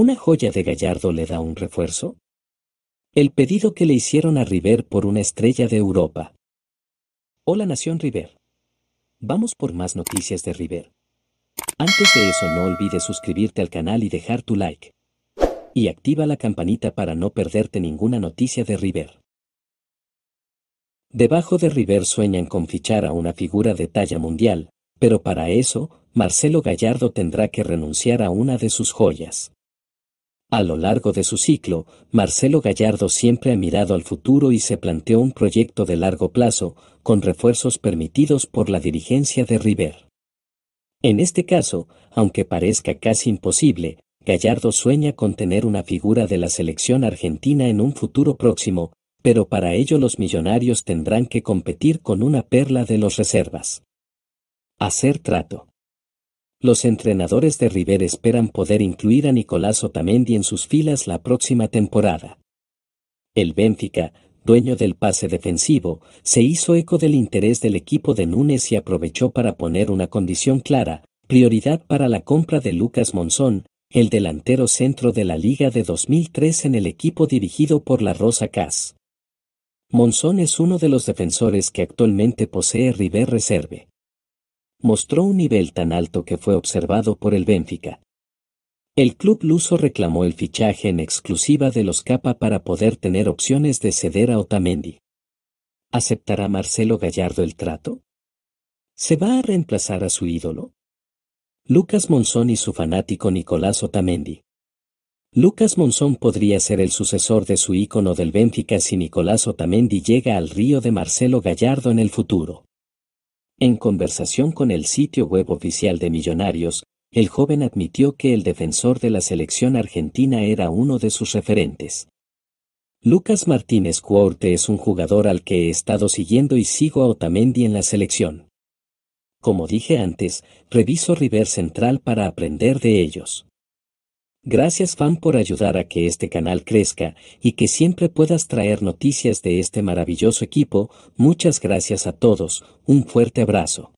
¿Una joya de Gallardo le da un refuerzo? El pedido que le hicieron a River por una estrella de Europa. Hola Nación River. Vamos por más noticias de River. Antes de eso no olvides suscribirte al canal y dejar tu like. Y activa la campanita para no perderte ninguna noticia de River. Debajo de River sueñan con fichar a una figura de talla mundial, pero para eso, Marcelo Gallardo tendrá que renunciar a una de sus joyas. A lo largo de su ciclo, Marcelo Gallardo siempre ha mirado al futuro y se planteó un proyecto de largo plazo, con refuerzos permitidos por la dirigencia de River. En este caso, aunque parezca casi imposible, Gallardo sueña con tener una figura de la selección argentina en un futuro próximo, pero para ello los millonarios tendrán que competir con una perla de los reservas. Hacer trato. Los entrenadores de River esperan poder incluir a Nicolás Otamendi en sus filas la próxima temporada. El Benfica, dueño del pase defensivo, se hizo eco del interés del equipo de Núñez y aprovechó para poner una condición clara, prioridad para la compra de Lucas Monzón, el delantero centro de la Liga de 2003 en el equipo dirigido por la Rosa Cas. Monzón es uno de los defensores que actualmente posee River Reserve mostró un nivel tan alto que fue observado por el Benfica. El club luso reclamó el fichaje en exclusiva de los Capa para poder tener opciones de ceder a Otamendi. ¿Aceptará Marcelo Gallardo el trato? ¿Se va a reemplazar a su ídolo? Lucas Monzón y su fanático Nicolás Otamendi. Lucas Monzón podría ser el sucesor de su ícono del Benfica si Nicolás Otamendi llega al río de Marcelo Gallardo en el futuro. En conversación con el sitio web oficial de Millonarios, el joven admitió que el defensor de la selección argentina era uno de sus referentes. Lucas Martínez Cuorte es un jugador al que he estado siguiendo y sigo a Otamendi en la selección. Como dije antes, reviso River Central para aprender de ellos. Gracias fan por ayudar a que este canal crezca y que siempre puedas traer noticias de este maravilloso equipo. Muchas gracias a todos, un fuerte abrazo.